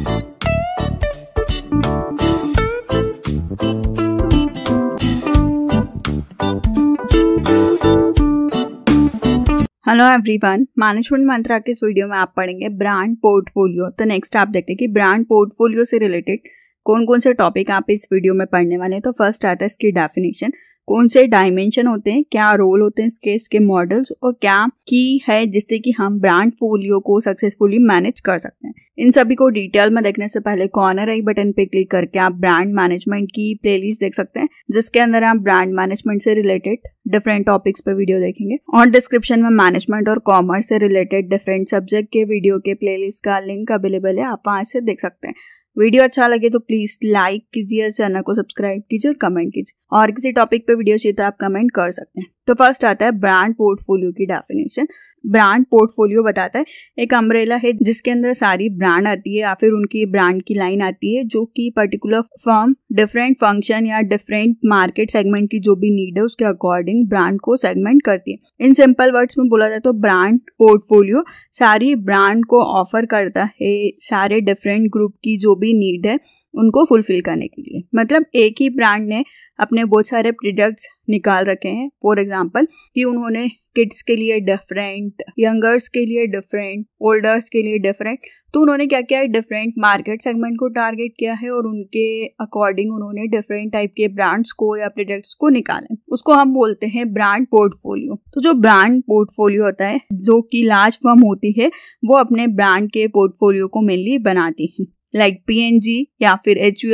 hello everyone management मंत्रा के इस video में आप पढ़ेंगे ब्रांड पोर्टफोलियो तो नेक्स्ट आप देखते हैं कि ब्रांड पोर्टफोलियो से रिलेटेड कौन कौन से टॉपिक आप इस वीडियो में पढ़ने वाले हैं तो फर्स्ट आता है इसकी डेफिनेशन कौन से डायमेंशन होते हैं क्या रोल होते हैं इसके इसके मॉडल्स और क्या की है जिससे कि हम ब्रांड पोलियो को सक्सेसफुली मैनेज कर सकते हैं इन सभी को डिटेल में देखने से पहले कॉर्नर आई बटन पे क्लिक करके आप ब्रांड मैनेजमेंट की प्लेलिस्ट देख सकते हैं जिसके अंदर आप ब्रांड मैनेजमेंट से रिलेटेड डिफरेंट टॉपिक्स पे वीडियो देखेंगे और डिस्क्रिप्शन में मैनेजमेंट और कॉमर्स से रिलेटेड डिफरेंट सब्जेक्ट के वीडियो के प्लेलिस्ट का लिंक अवेलेबल है आप वहां से देख सकते हैं वीडियो अच्छा लगे तो प्लीज लाइक कीजिए चैनल को सब्सक्राइब कीजिए और कमेंट कीजिए और किसी टॉपिक पे वीडियो चाहिए तो आप कमेंट कर सकते हैं तो फर्स्ट आता है ब्रांड पोर्टफोलियो की डेफिनेशन ब्रांड पोर्टफोलियो बताता है एक अम्ब्रेला है जिसके अंदर सारी ब्रांड आती है या फिर उनकी ब्रांड की लाइन आती है जो कि पर्टिकुलर फर्म डिफरेंट फंक्शन या डिफरेंट मार्केट सेगमेंट की जो भी नीड है उसके अकॉर्डिंग ब्रांड को सेगमेंट करती है इन सिंपल वर्ड्स में बोला जाए तो ब्रांड पोर्टफोलियो सारी ब्रांड को ऑफर करता है सारे डिफरेंट ग्रुप की जो भी नीड है उनको फुलफिल करने के लिए मतलब एक ही ब्रांड ने अपने बहुत सारे प्रोडक्ट्स निकाल रखे हैं फॉर एग्जाम्पल कि उन्होंने किड्स के लिए डिफरेंट यंगर्स के लिए डिफरेंट ओल्डर्स के लिए डिफरेंट तो उन्होंने क्या किया है डिफरेंट मार्केट सेगमेंट को टारगेट किया है और उनके अकॉर्डिंग उन्होंने डिफरेंट टाइप के ब्रांड्स को या प्रोडक्ट्स को निकाला उसको हम बोलते हैं ब्रांड पोर्टफोलियो तो जो ब्रांड पोर्टफोलियो होता है जो कि लार्ज फर्म होती है वो अपने ब्रांड के पोर्टफोलियो को मेनली बनाती है लाइक पी या फिर एच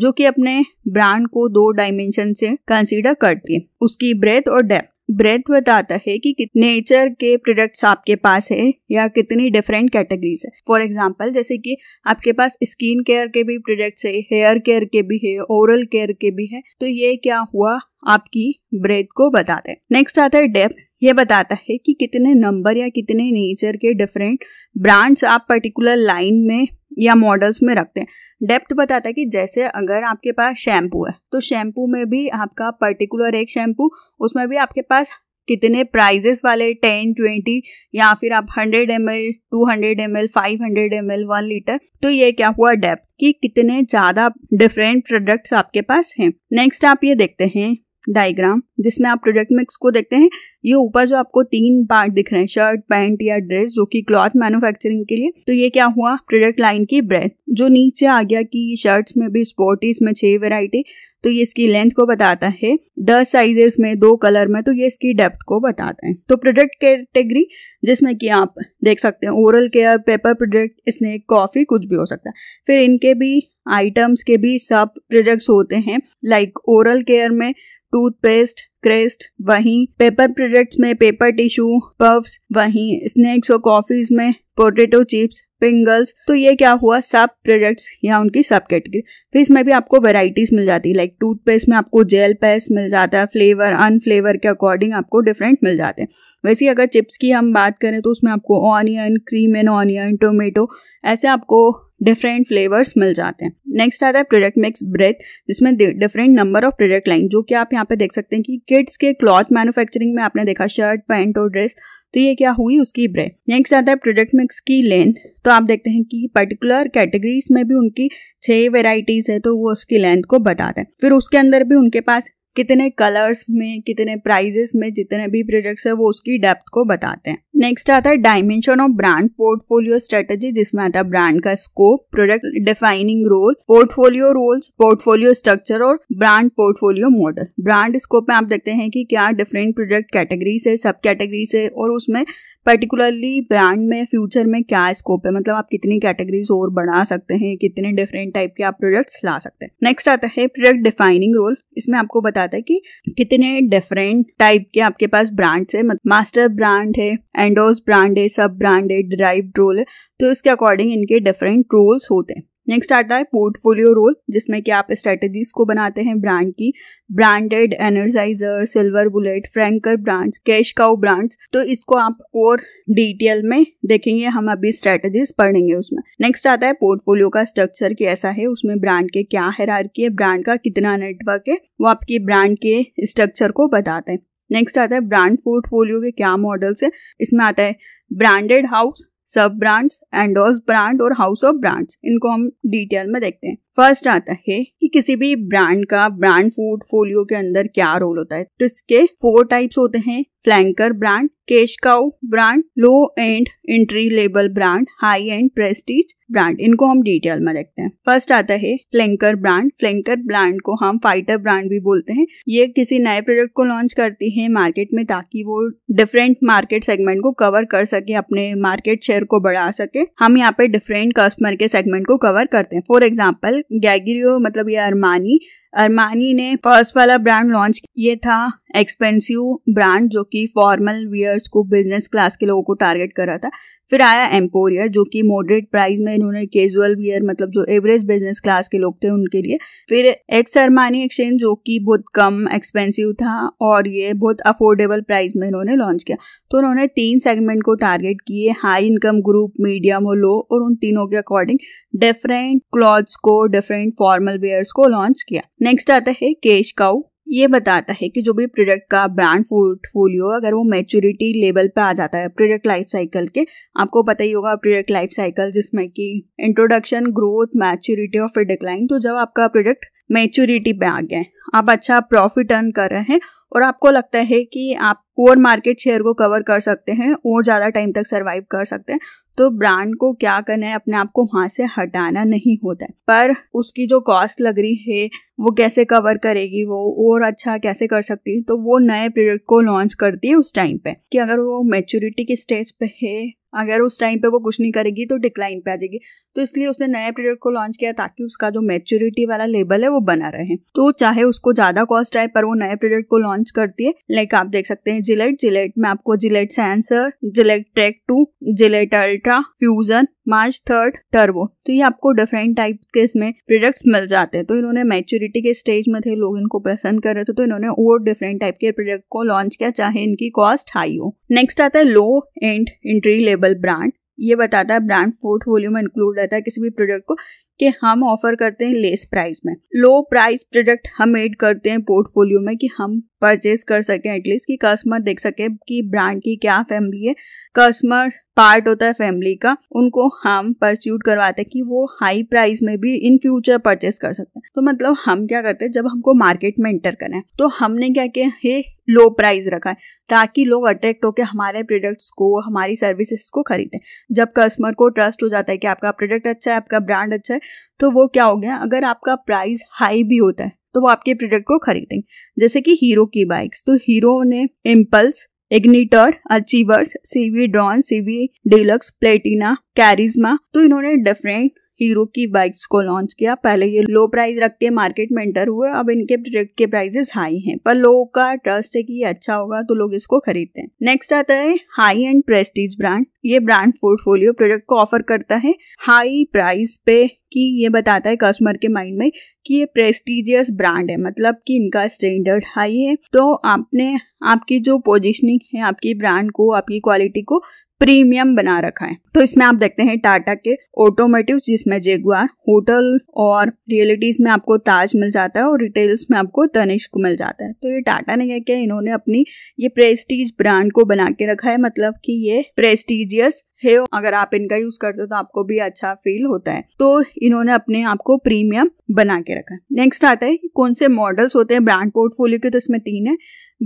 जो कि अपने ब्रांड को दो डायमेंशन से कंसीडर करती है उसकी ब्रेथ और डेप्थ ब्रेथ बताता है कि नेचर के प्रोडक्ट्स आपके पास है या कितनी डिफरेंट कैटेगरीज है फॉर एग्जाम्पल जैसे कि आपके पास स्किन केयर के भी प्रोडक्ट्स है हेयर केयर के भी है ओरल केयर के भी है तो ये क्या हुआ आपकी ब्रेथ को बताता है नेक्स्ट आता है डेप्थ ये बताता है कि कितने नंबर या कितने नेचर के डिफरेंट ब्रांड्स आप पर्टिकुलर लाइन में या मॉडल्स में रखते हैं डेप्थ बताता है कि जैसे अगर आपके पास शैम्पू है तो शैम्पू में भी आपका पर्टिकुलर एक शैम्पू उसमें भी आपके पास कितने प्राइजेस वाले टेन ट्वेंटी या फिर आप hundred M L two hundred M L five hundred M L one litre तो ये क्या हुआ डेप्थ कि कितने ज़्यादा डिफरेंट प्रोडक्ट्स आपके पास हैं नेक्स्ट आप ये देखते हैं डायग्राम जिसमें आप प्रोडक्ट मिक्स को देखते हैं ये ऊपर जो आपको तीन पार्ट दिख रहे हैं शर्ट पैंट या ड्रेस जो कि क्लॉथ मैन्युफैक्चरिंग के लिए तो ये क्या हुआ प्रोडक्ट लाइन की ब्रेथ जो नीचे आ गया कि शर्ट्स में भी स्पोर्टी इसमें छह वेराइटी तो ये इसकी लेंथ को बताता है दस साइजेस में दो कलर में तो ये इसकी डेप्थ को बताता है तो प्रोडक्ट कैटेगरी जिसमें कि आप देख सकते हैं oral care paper product snack coffee कुछ भी हो सकता है फिर इनके भी आइटम्स के भी सब प्रोडक्ट्स होते हैं लाइक ओरल केयर में टूथपेस्ट क्रेस्ट वहीं पेपर प्रोडक्ट्स में पेपर टिश्यू पफ्स वहीं स्नैक्स और कॉफीज में पोटेटो चिप्स पिंगल्स तो ये क्या हुआ सब प्रोडक्ट्स या उनकी सब कैटेगरी फिर इसमें भी आपको वेराइटीज मिल जाती है लाइक टूथपेस्ट में आपको जेल पेस्ट मिल जाता है फ्लेवर अनफ्लेवर के अकॉर्डिंग आपको डिफरेंट मिल जाते हैं वैसे अगर चिप्स की हम बात करें तो उसमें आपको onion cream and onion tomato ऐसे आपको डिफरेंट फ्लेवर्स मिल जाते हैं नेक्स्ट आता है प्रोडक्ट मिक्स ब्रेथ जिसमें different number of product line जो कि आप यहाँ पे देख सकते हैं कि किड्स के क्लॉथ मैन्युफैक्चरिंग में आपने देखा शर्ट पैंट और ड्रेस तो ये क्या हुई उसकी ब्रेथ नेक्स्ट आता है प्रोडक्ट मिक्स की लेंथ तो आप देखते हैं कि पर्टिकुलर कैटेगरीज में भी उनकी छह वेराइटीज है तो वो उसकी लेंथ को बताते हैं फिर उसके अंदर भी उनके पास कितने कलर्स में कितने प्राइजेस में जितने भी प्रोडक्ट्स है वो उसकी डेप्थ को बताते हैं नेक्स्ट आता है dimension of brand portfolio strategy जिसमें आता है ब्रांड का scope product defining role portfolio roles portfolio structure और brand portfolio model brand scope में आप देखते हैं कि क्या डिफरेंट प्रोडक्ट कैटेगरीज है सब कैटेगरीज है और उसमें पर्टिकुलरली ब्रांड में फ्यूचर में क्या स्कोप है मतलब आप कितनी कैटेगरीज और बढ़ा सकते हैं कितने डिफरेंट टाइप के आप प्रोडक्ट्स ला सकते हैं नेक्स्ट आता है प्रोडक्ट डिफाइनिंग रोल इसमें आपको बताता है कि कितने डिफरेंट टाइप के आपके पास ब्रांड्स मतलब है मास्टर ब्रांड है एंडोज ब्रांड है सब ब्रांड है ड्राइव रोल है तो इसके अकॉर्डिंग इनके डिफरेंट रोल्स होते हैं नेक्स्ट आता है पोर्टफोलियो रोल जिसमें कि आप स्ट्रेटजीज को बनाते हैं ब्रांड की branded energiser silver bullet flanker brands cash cow brands तो इसको आप और डिटेल में देखेंगे हम अभी स्ट्रेटजीज पढ़ेंगे उसमें नेक्स्ट आता है पोर्टफोलियो का स्ट्रक्चर कैसा है उसमें ब्रांड के क्या हैरारकी है ब्रांड का कितना नेटवर्क है वो आपकी ब्रांड के स्ट्रक्चर को बताते हैं नेक्स्ट आता है ब्रांड पोर्टफोलियो के क्या मॉडल्स है इसमें आता है branded house sub brands endorsed brand और हाउस ऑफ ब्रांड्स इनको हम डिटेल में देखते हैं फर्स्ट आता है कि किसी भी ब्रांड का ब्रांड पोर्टफोलियो के अंदर क्या रोल होता है तो इसके फोर टाइप्स होते हैं flanker brand cash cow brand low end entry label brand high end prestige brand इनको हम डिटेल में देखते हैं फर्स्ट आता है फ्लैंकर ब्रांड फ्लैंकर ब्रांड को हम फाइटर ब्रांड भी बोलते हैं ये किसी नए प्रोडक्ट को लॉन्च करती है मार्केट में ताकि वो डिफरेंट मार्केट सेगमेंट को कवर कर सके अपने मार्केट शेयर को बढ़ा सके हम यहाँ पे डिफरेंट कस्टमर के सेगमेंट को कवर करते हैं फॉर एग्जाम्पल गैगरियो मतलब ये अरमानी अरमानी ने फर्स्ट वाला ब्रांड लॉन्च किया था एक्सपेंसिव ब्रांड जो कि फॉर्मल वियर्स को बिजनेस क्लास के लोगों को टारगेट कर रहा था फिर आया एम्पोरियर जो कि मॉडरेट प्राइस में इन्होंने कैजुअल वियर मतलब जो एवरेज बिजनेस क्लास के लोग थे उनके लिए फिर एक्स अरमानी एक्सचेंज जो कि बहुत कम एक्सपेंसिव था और ये बहुत अफोर्डेबल प्राइस में इन्होंने लॉन्च किया तो उन्होंने तीन सेगमेंट को टारगेट किए हाई इनकम ग्रुप मीडियम और लो और उन तीनों के अकॉर्डिंग डिफरेंट क्लॉथ्स को डिफरेंट फॉर्मल वेयर्स को लॉन्च किया नेक्स्ट आता है केश काउ ये बताता है कि जो भी प्रोडक्ट का ब्रांड पोर्टफोलियो अगर वो मैच्योरिटी लेवल पे आ जाता है प्रोडक्ट लाइफ साइकिल के आपको पता ही होगा प्रोडक्ट लाइफ साइकिल जिसमें कि इंट्रोडक्शन ग्रोथ मैच्योरिटी और फिर डिक्लाइन तो जब आपका प्रोडक्ट मैच्योरिटी पे आ गया है आप अच्छा प्रॉफिट अर्न कर रहे हैं और आपको लगता है कि आप और मार्केट शेयर को कवर कर सकते हैं और ज़्यादा टाइम तक सर्वाइव कर सकते हैं तो ब्रांड को क्या करना है अपने आप को वहाँ से हटाना नहीं होता है पर उसकी जो कॉस्ट लग रही है वो कैसे कवर करेगी वो और अच्छा कैसे कर सकती है तो वो नए प्रोडक्ट को लॉन्च करती है उस टाइम पे कि अगर वो मेच्योरिटी की स्टेज पे है अगर उस टाइम पे वो कुछ नहीं करेगी तो डिक्लाइन पे आ जाएगी तो इसलिए उसने नया प्रोडक्ट को लॉन्च किया ताकि उसका जो मेच्योरिटी वाला लेबल है वो बना रहे तो चाहे उसको ज़्यादा कॉस्ट आए पर वो नए प्रोडक्ट को लॉन्च करती है लाइक आप देख सकते हैं जिलेट जिलेट में आपको Gillette Sensor Gillette Trac two Gillette ultra Fusion march third Turbo तो ये आपको डिफरेंट टाइप के इसमें प्रोडक्ट्स मिल जाते हैं तो इन्होंने मैच्योरिटी के स्टेज में थे लोग इनको पसंद कर रहे थे तो इन्होंने और डिफरेंट टाइप के प्रोडक्ट को लॉन्च किया चाहे इनकी कॉस्ट हाई हो नेक्स्ट आता है low end entry level label brand ये बताता है ब्रांड पोर्टफोलियो में इंक्लूड रहता है किसी भी प्रोडक्ट को कि हम ऑफर करते हैं लेस प्राइस में लो प्राइस प्रोडक्ट हम एड करते हैं पोर्टफोलियो में कि हम परचेज कर सकें एटलीस्ट कि कस्टमर देख सके कि ब्रांड की क्या फैमिली है कस्टमर पार्ट होता है फैमिली का उनको हम परस्यूट करवाते हैं कि वो हाई प्राइस में भी इन फ्यूचर परचेस कर सकते हैं तो मतलब हम क्या करते हैं जब हमको मार्केट में एंटर करें तो हमने क्या किया है लो प्राइस रखा है ताकि लोग अट्रैक्ट होकर हमारे प्रोडक्ट्स को हमारी सर्विसेज को खरीदें जब कस्टमर को ट्रस्ट हो जाता है कि आपका प्रोडक्ट अच्छा है आपका ब्रांड अच्छा है तो वो क्या हो गया अगर आपका प्राइस हाई भी होता है तो वो आपके प्रोडक्ट को खरीदेंगे जैसे कि हीरो की बाइक्स तो हीरो ने इम्पल्स इग्निटर अचीवर्स सीवी ड्रॉन सीवी डिलक्स प्लेटिना कैरिज्मा तो इन्होंने डिफरेंट हीरो की बाइक्स को लॉन्च किया पहले ये लो प्राइस रख के मार्केट में एंटर हुए अब इनके प्रोडक्ट के प्राइजेस हाई हैं पर लोगों का ट्रस्ट है कि ये अच्छा होगा तो लोग इसको खरीदते हैं नेक्स्ट आता है हाई एंड प्रेस्टीज ब्रांड ये ब्रांड पोर्टफोलियो प्रोडक्ट को ऑफर करता है हाई प्राइस पे कि ये बताता है कस्टमर के माइंड में कि ये प्रेस्टिजियस ब्रांड है मतलब कि इनका स्टैंडर्ड हाई है तो आपने आपकी जो पोजिशनिंग है आपकी ब्रांड को आपकी क्वालिटी को प्रीमियम बना रखा है तो इसमें आप देखते हैं टाटा के ऑटोमेटिव जिसमें जेगुआर होटल और रियलिटीज में आपको ताज मिल जाता है और रिटेल्स में आपको तनिष्क मिल जाता है तो ये टाटा ने क्या किया इन्होंने अपनी ये प्रेस्टीज ब्रांड को बना के रखा है मतलब कि ये प्रेस्टीजियस है अगर आप इनका यूज करते हो तो आपको भी अच्छा फील होता है तो इन्होंने अपने आप को प्रीमियम बना के रखा है नेक्स्ट आता है कौन से मॉडल्स होते हैं ब्रांड पोर्टफोलियो के तो इसमें तीन है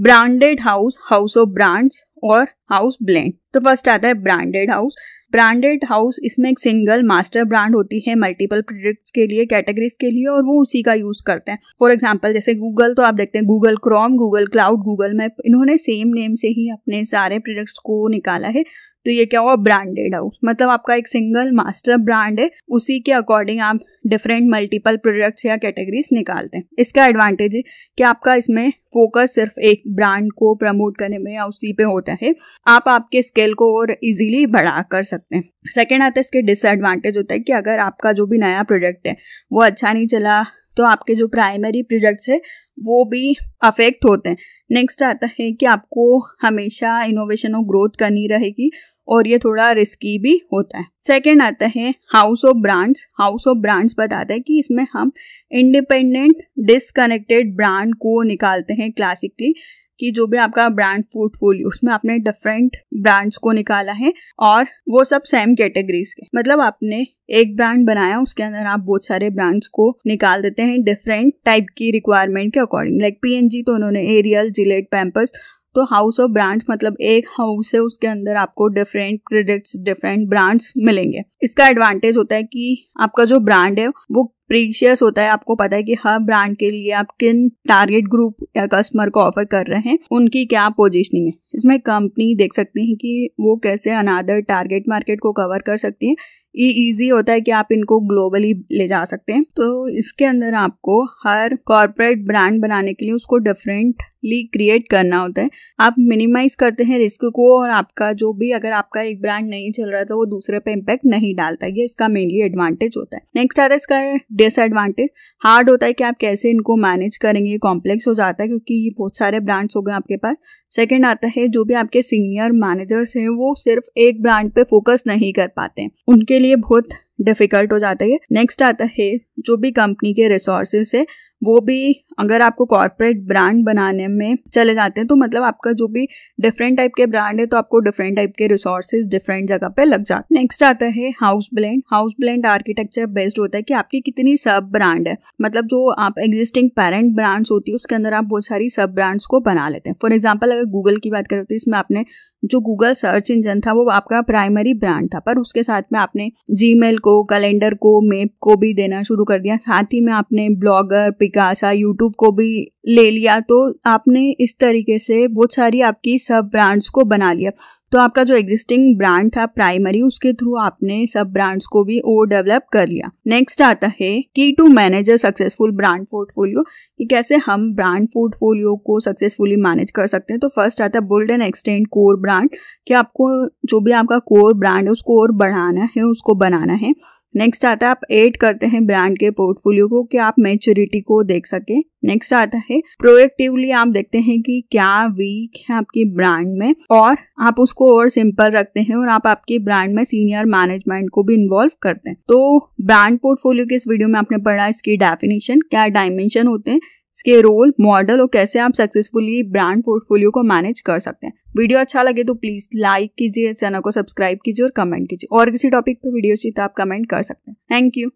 branded house house of brands और हाउस ब्लेंड तो फर्स्ट आता है ब्रांडेड हाउस ब्रांडेड हाउस इसमें एक सिंगल मास्टर ब्रांड होती है मल्टीपल प्रोडक्ट्स के लिए कैटेगरीज के लिए और वो उसी का यूज करते हैं फॉर एग्जाम्पल जैसे गूगल तो आप देखते हैं Google Chrome Google Cloud Google map इन्होंने सेम नेम से ही अपने सारे प्रोडक्ट्स को निकाला है तो ये क्या हुआ ब्रांडेड हाउस मतलब आपका एक सिंगल मास्टर ब्रांड है उसी के अकॉर्डिंग आप डिफरेंट मल्टीपल प्रोडक्ट्स या कैटेगरीज निकालते हैं इसका एडवांटेज है कि आपका इसमें फोकस सिर्फ एक ब्रांड को प्रमोट करने में या उसी पे होता है आप आपके स्केल को और इजीली बढ़ा कर सकते हैं सेकेंड आता है इसके डिसएडवांटेज होता है कि अगर आपका जो भी नया प्रोडक्ट है वो अच्छा नहीं चला तो आपके जो प्राइमरी प्रोडक्ट्स है वो भी अफेक्ट होते हैं नेक्स्ट आता है कि आपको हमेशा इनोवेशन और ग्रोथ करनी रहेगी और ये थोड़ा रिस्की भी होता है सेकेंड आता है house of brands house of brands बताता है कि इसमें हम इंडिपेंडेंट डिसकनेक्टेड ब्रांड को निकालते हैं क्लासिकली कि जो भी आपका ब्रांड पोर्टफोलियो उसमें आपने डिफरेंट ब्रांड्स को निकाला है और वो सब सेम कैटेगरीज के मतलब आपने एक ब्रांड बनाया उसके अंदर आप बहुत सारे ब्रांड्स को निकाल देते हैं डिफरेंट टाइप की रिक्वायरमेंट के अकॉर्डिंग लाइक पीएनजी तो उन्होंने एरियल जिलेट पैम्पर्स तो हाउस ऑफ ब्रांड्स मतलब एक हाउस है उसके अंदर आपको डिफरेंट प्रोडक्ट्स डिफरेंट ब्रांड्स मिलेंगे इसका एडवांटेज होता है कि आपका जो ब्रांड है वो प्रीशियस होता है आपको पता है कि हर ब्रांड के लिए आप किन टारगेट ग्रुप या कस्टमर को ऑफर कर रहे हैं उनकी क्या पोजिशनिंग है इसमें कंपनी देख सकती है कि वो कैसे अनादर टारगेट मार्केट को कवर कर सकती है ये ईजी होता है कि आप इनको ग्लोबली ले जा सकते हैं तो इसके अंदर आपको हर कॉरपोरेट ब्रांड बनाने के लिए उसको डिफरेंटली क्रिएट करना होता है आप मिनिमाइज करते हैं रिस्क को और आपका जो भी अगर आपका एक ब्रांड नहीं चल रहा था तो वो दूसरे पे इम्पैक्ट नहीं डालता ये इसका मेनली एडवांटेज होता है नेक्स्ट आता है इसका डिसएडवांटेज हार्ड होता है कि आप कैसे इनको मैनेज करेंगे कॉम्प्लेक्स हो जाता है क्योंकि ये बहुत सारे ब्रांड्स हो गए आपके पास सेकेंड आता है जो भी आपके सीनियर मैनेजर्स हैं वो सिर्फ एक ब्रांड पे फोकस नहीं कर पाते हैं उनके लिए बहुत डिफिकल्ट हो जाता है नेक्स्ट आता है जो भी कंपनी के रिसोर्सेस है वो भी अगर आपको कॉरपोरेट ब्रांड बनाने में चले जाते हैं तो मतलब आपका जो भी डिफरेंट टाइप के ब्रांड है तो आपको डिफरेंट टाइप के रिसोर्सेज डिफरेंट जगह पे लग जाते हैं नेक्स्ट आता है house blend house blend architecture based होता है कि आपकी कितनी सब ब्रांड है मतलब जो आप एग्जिस्टिंग पेरेंट ब्रांड्स होती है उसके अंदर आप बहुत सारी सब ब्रांड्स को बना लेते हैं फॉर एग्जाम्पल अगर गूगल की बात करें तो इसमें आपने जो गूगल सर्च इंजन था वो आपका प्राइमरी ब्रांड था पर उसके साथ में आपने जी को कैलेंडर को मेप को भी देना शुरू कर दिया साथ ही में आपने ब्लॉगर पे पिकासा यूट्यूब को भी ले लिया तो आपने इस तरीके से बहुत सारी आपकी सब ब्रांड्स को बना लिया तो आपका जो एग्जिस्टिंग ब्रांड था प्राइमरी उसके थ्रू आपने सब ब्रांड्स को भी और डेवलप कर लिया नेक्स्ट आता है की to manage a successful brand portfolio कि कैसे हम ब्रांड पोर्टफोलियो को सक्सेसफुली मैनेज कर सकते हैं तो फर्स्ट आता है build and extend core brand कि आपको जो भी आपका कोर ब्रांड है उसको और बढ़ाना है उसको बनाना है नेक्स्ट आता है आप ऐड करते हैं ब्रांड के पोर्टफोलियो को कि आप मेच्योरिटी को देख सके नेक्स्ट आता है प्रोएक्टिवली आप देखते हैं कि क्या वीक है आपकी ब्रांड में और आप उसको और सिंपल रखते हैं और आप आपके ब्रांड में सीनियर मैनेजमेंट को भी इन्वॉल्व करते हैं तो ब्रांड पोर्टफोलियो के इस वीडियो में आपने पढ़ा इसकी डेफिनेशन क्या डायमेंशन होते हैं इसके रोल मॉडल और कैसे आप सक्सेसफुली ब्रांड पोर्टफोलियो को मैनेज कर सकते हैं वीडियो अच्छा लगे तो प्लीज लाइक कीजिए चैनल को सब्सक्राइब कीजिए और कमेंट कीजिए और किसी टॉपिक पर वीडियो चाहिए तो आप कमेंट कर सकते हैं थैंक यू